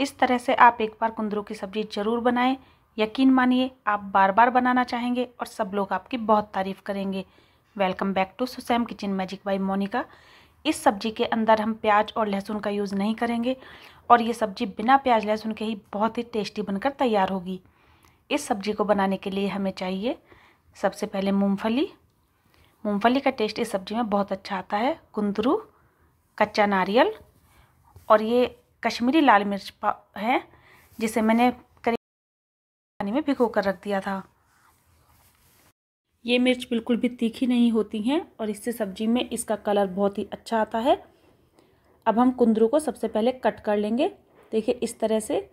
इस तरह से आप एक बार कुंदरू की सब्ज़ी ज़रूर बनाएं यकीन मानिए आप बार बार बनाना चाहेंगे और सब लोग आपकी बहुत तारीफ़ करेंगे वेलकम बैक टू सुसैम किचन मैजिक बाई मोनिका इस सब्ज़ी के अंदर हम प्याज और लहसुन का यूज़ नहीं करेंगे और ये सब्ज़ी बिना प्याज लहसुन के ही बहुत ही टेस्टी बनकर तैयार होगी इस सब्ज़ी को बनाने के लिए हमें चाहिए सबसे पहले मूंगफली मूंगफली का टेस्ट इस सब्ज़ी में बहुत अच्छा आता है कुंदरू कच्चा नारियल और ये कश्मीरी लाल मिर्च है जिसे मैंने करीब पानी में भिगो कर रख दिया था ये मिर्च बिल्कुल भी तीखी नहीं होती हैं और इससे सब्जी में इसका कलर बहुत ही अच्छा आता है अब हम कुंदरू को सबसे पहले कट कर लेंगे देखिए इस तरह से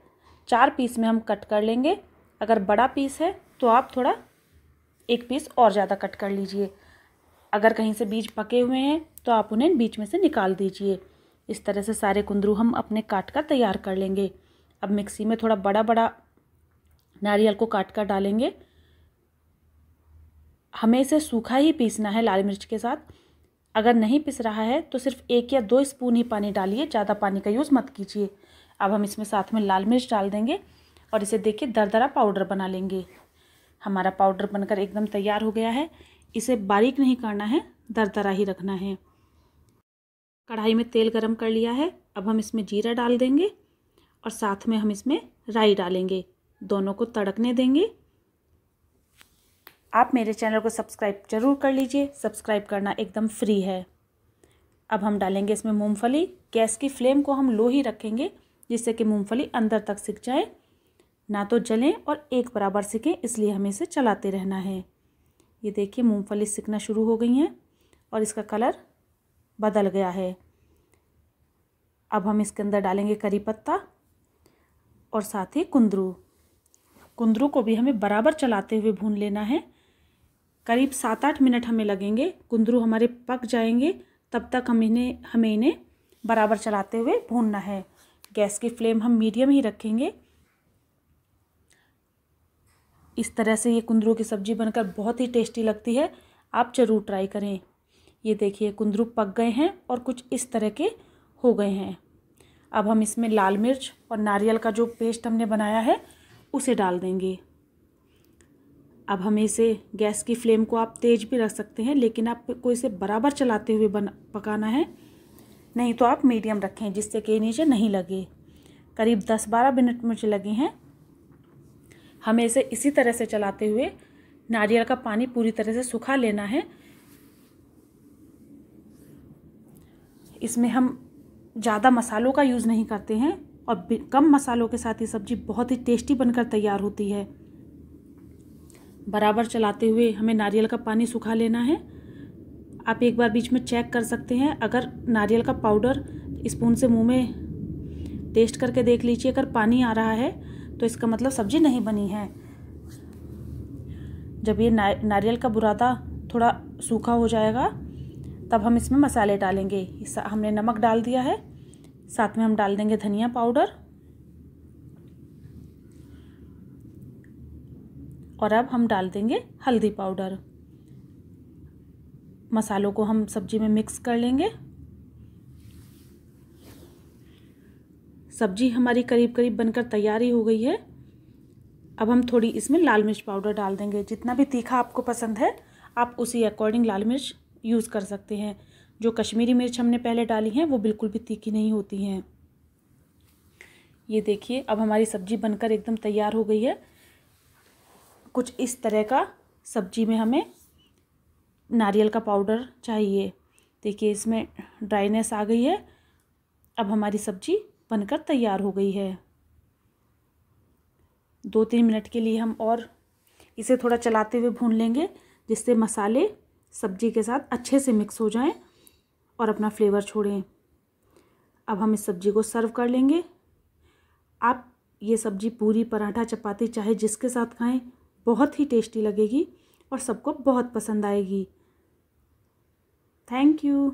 चार पीस में हम कट कर लेंगे अगर बड़ा पीस है तो आप थोड़ा एक पीस और ज़्यादा कट कर लीजिए अगर कहीं से बीज पके हुए हैं तो आप उन्हें बीच में से निकाल दीजिए इस तरह से सारे कुंदरू हम अपने काट कर तैयार कर लेंगे अब मिक्सी में थोड़ा बड़ा बड़ा नारियल को काट कर डालेंगे हमें इसे सूखा ही पीसना है लाल मिर्च के साथ अगर नहीं पिस रहा है तो सिर्फ एक या दो स्पून ही पानी डालिए ज़्यादा पानी का यूज़ मत कीजिए अब हम इसमें साथ में लाल मिर्च डाल देंगे और इसे देखिए दरदरा पाउडर बना लेंगे हमारा पाउडर बनकर एकदम तैयार हो गया है इसे बारीक नहीं करना है दरदरा ही रखना है कढ़ाई में तेल गरम कर लिया है अब हम इसमें जीरा डाल देंगे और साथ में हम इसमें राई डालेंगे दोनों को तड़कने देंगे आप मेरे चैनल को सब्सक्राइब जरूर कर लीजिए सब्सक्राइब करना एकदम फ्री है अब हम डालेंगे इसमें मूंगफली गैस की फ्लेम को हम लो ही रखेंगे जिससे कि मूंगफली अंदर तक सिक जाए ना तो जलें और एक बराबर सिकें इसलिए हमें इसे चलाते रहना है ये देखिए मूंगफली सिकना शुरू हो गई हैं और इसका कलर बदल गया है अब हम इसके अंदर डालेंगे करी पत्ता और साथ ही कुंदरू कुंदरू को भी हमें बराबर चलाते हुए भून लेना है करीब सात आठ मिनट हमें लगेंगे कुंदरू हमारे पक जाएंगे तब तक हम इन्हें हमें इन्हें बराबर चलाते हुए भूनना है गैस की फ्लेम हम मीडियम ही रखेंगे इस तरह से ये कुंदरू की सब्ज़ी बनकर बहुत ही टेस्टी लगती है आप ज़रूर ट्राई करें ये देखिए कुंदरू पक गए हैं और कुछ इस तरह के हो गए हैं अब हम इसमें लाल मिर्च और नारियल का जो पेस्ट हमने बनाया है उसे डाल देंगे अब हमें इसे गैस की फ्लेम को आप तेज़ भी रख सकते हैं लेकिन आपको इसे बराबर चलाते हुए बन पकाना है नहीं तो आप मीडियम रखें जिससे कि नीचे नहीं लगे करीब दस बारह मिनट मुझे लगे हैं हमें इसे इसी तरह से चलाते हुए नारियल का पानी पूरी तरह से सुखा लेना है इसमें हम ज़्यादा मसालों का यूज़ नहीं करते हैं और कम मसालों के साथ ये सब्ज़ी बहुत ही टेस्टी बनकर तैयार होती है बराबर चलाते हुए हमें नारियल का पानी सूखा लेना है आप एक बार बीच में चेक कर सकते हैं अगर नारियल का पाउडर स्पून से मुंह में टेस्ट करके देख लीजिए अगर पानी आ रहा है तो इसका मतलब सब्ज़ी नहीं बनी है जब ये नारियल का बुरादा थोड़ा सूखा हो जाएगा तब हम इसमें मसाले डालेंगे हमने नमक डाल दिया है साथ में हम डाल देंगे धनिया पाउडर और अब हम डाल देंगे हल्दी पाउडर मसालों को हम सब्जी में मिक्स कर लेंगे सब्जी हमारी करीब करीब बनकर तैयारी हो गई है अब हम थोड़ी इसमें लाल मिर्च पाउडर डाल देंगे जितना भी तीखा आपको पसंद है आप उसी अकॉर्डिंग लाल मिर्च यूज़ कर सकते हैं जो कश्मीरी मिर्च हमने पहले डाली हैं वो बिल्कुल भी तीखी नहीं होती हैं ये देखिए अब हमारी सब्ज़ी बनकर एकदम तैयार हो गई है कुछ इस तरह का सब्ज़ी में हमें नारियल का पाउडर चाहिए देखिए इसमें ड्राइनेस आ गई है अब हमारी सब्ज़ी बनकर तैयार हो गई है दो तीन मिनट के लिए हम और इसे थोड़ा चलाते हुए भून लेंगे जिससे मसाले सब्जी के साथ अच्छे से मिक्स हो जाएं और अपना फ्लेवर छोड़ें अब हम इस सब्जी को सर्व कर लेंगे आप ये सब्जी पूरी पराठा चपाती चाहे जिसके साथ खाएं बहुत ही टेस्टी लगेगी और सबको बहुत पसंद आएगी थैंक यू